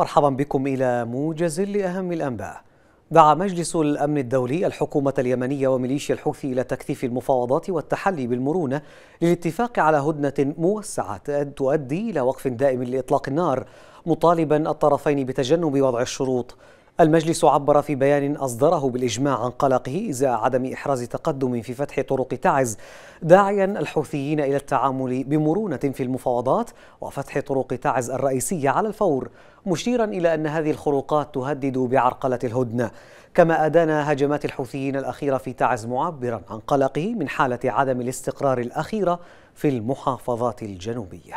مرحبا بكم إلى موجز لأهم الأنباء دعا مجلس الأمن الدولي الحكومة اليمنية وميليشيا الحوثي إلى تكثيف المفاوضات والتحلي بالمرونة للاتفاق على هدنة موسعة تؤدي إلى وقف دائم لإطلاق النار مطالبا الطرفين بتجنب وضع الشروط المجلس عبر في بيان أصدره بالإجماع عن قلقه إزاء عدم إحراز تقدم في فتح طرق تعز داعيا الحوثيين إلى التعامل بمرونة في المفاوضات وفتح طرق تعز الرئيسية على الفور مشيرا إلى أن هذه الخروقات تهدد بعرقلة الهدنة كما أدان هجمات الحوثيين الأخيرة في تعز معبرا عن قلقه من حالة عدم الاستقرار الأخيرة في المحافظات الجنوبية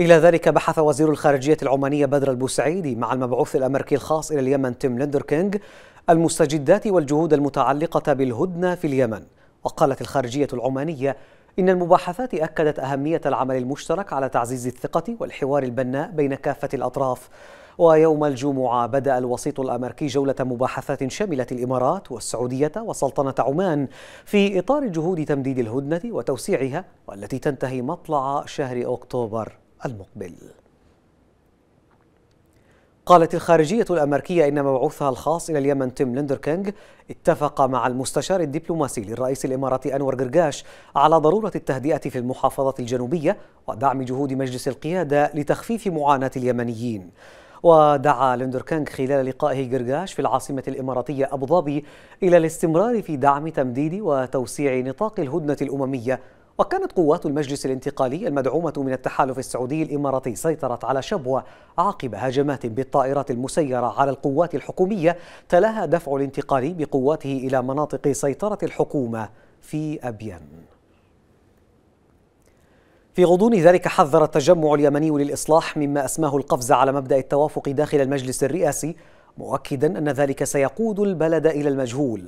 إلى ذلك بحث وزير الخارجية العمانية بدر البوسعيدي مع المبعوث الأمريكي الخاص إلى اليمن تيم ليندر كينغ المستجدات والجهود المتعلقة بالهدنة في اليمن وقالت الخارجية العمانية إن المباحثات أكدت أهمية العمل المشترك على تعزيز الثقة والحوار البناء بين كافة الأطراف ويوم الجمعة بدأ الوسيط الأمريكي جولة مباحثات شملت الإمارات والسعودية وسلطنة عمان في إطار جهود تمديد الهدنة وتوسيعها والتي تنتهي مطلع شهر أكتوبر المقبل قالت الخارجية الأمريكية إن مبعوثها الخاص إلى اليمن تيم ليندر كينغ اتفق مع المستشار الدبلوماسي للرئيس الإماراتي أنور قرقاش على ضرورة التهدئة في المحافظة الجنوبية ودعم جهود مجلس القيادة لتخفيف معاناة اليمنيين ودعا ليندر كينغ خلال لقائه قرقاش في العاصمة الإماراتية أبو ظبي إلى الاستمرار في دعم تمديد وتوسيع نطاق الهدنة الأممية وكانت قوات المجلس الانتقالي المدعومة من التحالف السعودي الإماراتي سيطرت على شبوة عقب هجمات بالطائرات المسيرة على القوات الحكومية تلاها دفع الانتقالي بقواته إلى مناطق سيطرة الحكومة في أبيان في غضون ذلك حذر التجمع اليمني للإصلاح مما أسماه القفز على مبدأ التوافق داخل المجلس الرئاسي مؤكدا أن ذلك سيقود البلد إلى المجهول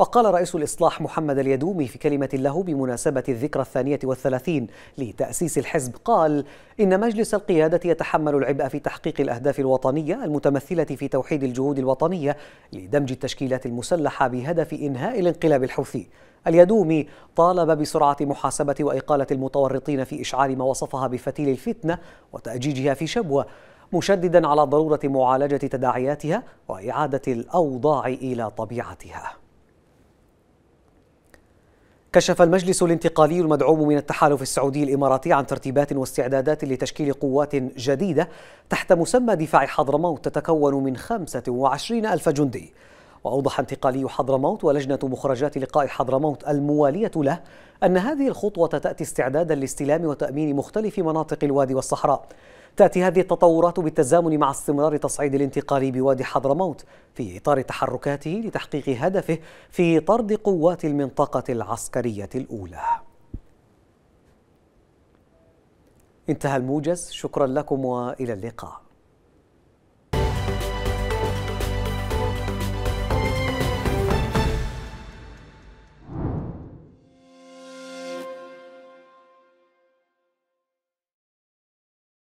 وقال رئيس الإصلاح محمد اليدومي في كلمة له بمناسبة الذكرى الثانية والثلاثين لتأسيس الحزب قال إن مجلس القيادة يتحمل العبء في تحقيق الأهداف الوطنية المتمثلة في توحيد الجهود الوطنية لدمج التشكيلات المسلحة بهدف إنهاء الانقلاب الحوثي اليدومي طالب بسرعة محاسبة وإقالة المتورطين في إشعال ما وصفها بفتيل الفتنة وتأجيجها في شبوة مشددا على ضرورة معالجة تداعياتها وإعادة الأوضاع إلى طبيعتها كشف المجلس الانتقالي المدعوم من التحالف السعودي الاماراتي عن ترتيبات واستعدادات لتشكيل قوات جديده تحت مسمى دفاع حضرموت تتكون من 25 الف جندي وأوضح انتقالي حضرموت ولجنة مخرجات لقاء حضرموت الموالية له أن هذه الخطوة تأتي استعدادا لاستلام وتأمين مختلف مناطق الوادي والصحراء تأتي هذه التطورات بالتزامن مع استمرار تصعيد الانتقالي بوادي حضرموت في إطار تحركاته لتحقيق هدفه في طرد قوات المنطقة العسكرية الأولى انتهى الموجز شكرا لكم وإلى اللقاء